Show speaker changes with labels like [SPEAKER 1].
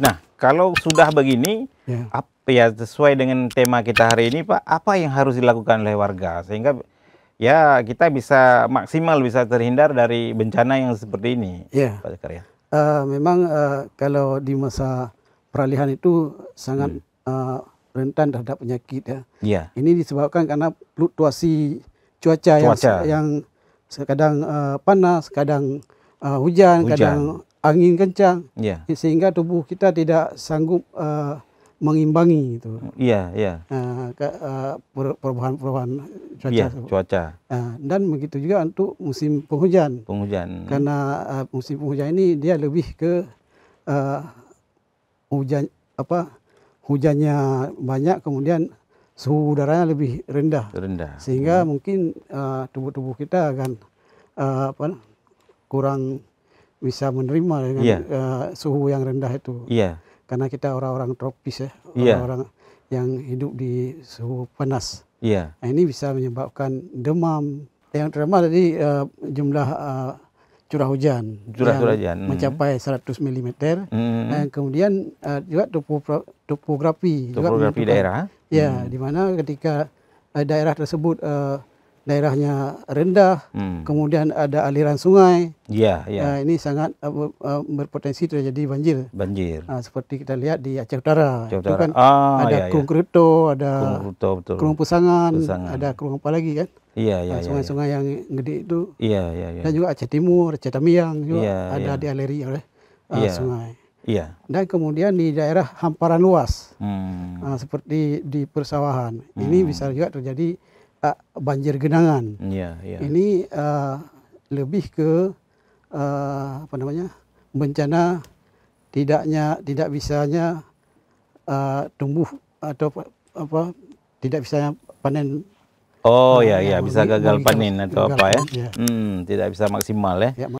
[SPEAKER 1] Nah, kalau sudah begini, yeah. apa ya sesuai dengan tema kita hari ini, Pak, apa yang harus dilakukan oleh warga sehingga ya kita bisa maksimal bisa terhindar dari bencana yang seperti ini, ya. Pak Zakaria?
[SPEAKER 2] Uh, memang uh, kalau di masa peralihan itu sangat hmm. uh, rentan terhadap penyakit ya. Yeah. Ini disebabkan karena fluktuasi cuaca, cuaca. yang yang kadang uh, panas, kadang uh, hujan, hujan, kadang angin kencang yeah. sehingga tubuh kita tidak sanggup uh, mengimbangi itu. Iya, iya. uh, perubahan-perubahan cuaca. Iya, cuaca. Uh, dan begitu juga untuk musim penghujan.
[SPEAKER 1] Penghujan. Karena
[SPEAKER 2] uh, musim penghujan ini dia lebih ke uh, hujan apa hujannya banyak kemudian suhu udaranya lebih rendah. Rendah. Sehingga hmm. mungkin tubuh-tubuh kita akan uh, apa kurang bisa menerima dengan yeah. Iya. uh, suhu yang rendah itu. Iya. Yeah. Karena kita orang-orang tropis ya, iya. orang-orang yeah. yang hidup di suhu panas. Iya. Yeah. Nah, ini bisa menyebabkan demam. Yang terlemah tadi uh, jumlah uh, curah hujan curah, yang curah hujan. Mm-hmm. mencapai 100 mm. Hmm. Dan kemudian uh, juga topografi, topografi juga daerah. Ya, hmm. di mana ketika uh, daerah tersebut uh, daerahnya rendah, hmm. kemudian ada aliran sungai. Iya, iya. Nah, ini sangat uh, berpotensi terjadi banjir. Banjir. Nah, seperti kita lihat di Aceh Utara, Aceh Utara. itu kan ah, ada iya, iya. ada Kruto, Kurung Pusangan, Pusangan, ada Kurung apa lagi kan? Iya, iya, nah, iya, Sungai-sungai iya, yang gede itu. Iya, iya, iya. Dan juga Aceh Timur, Aceh Tamiang juga iya, ada iya. dialeri oleh
[SPEAKER 1] uh, iya. sungai. Iya.
[SPEAKER 2] Dan kemudian di daerah hamparan luas, hmm. Nah, seperti di persawahan, hmm. ini bisa juga terjadi uh, banjir genangan.
[SPEAKER 1] Yeah, yeah.
[SPEAKER 2] Ini uh, lebih ke uh, apa namanya bencana tidaknya tidak bisanya uh, tumbuh atau apa tidak bisanya panen Oh nah, ya, ya ya bisa gagal panen atau gagal, apa ya. ya.
[SPEAKER 1] Hmm, tidak bisa maksimal ya. ya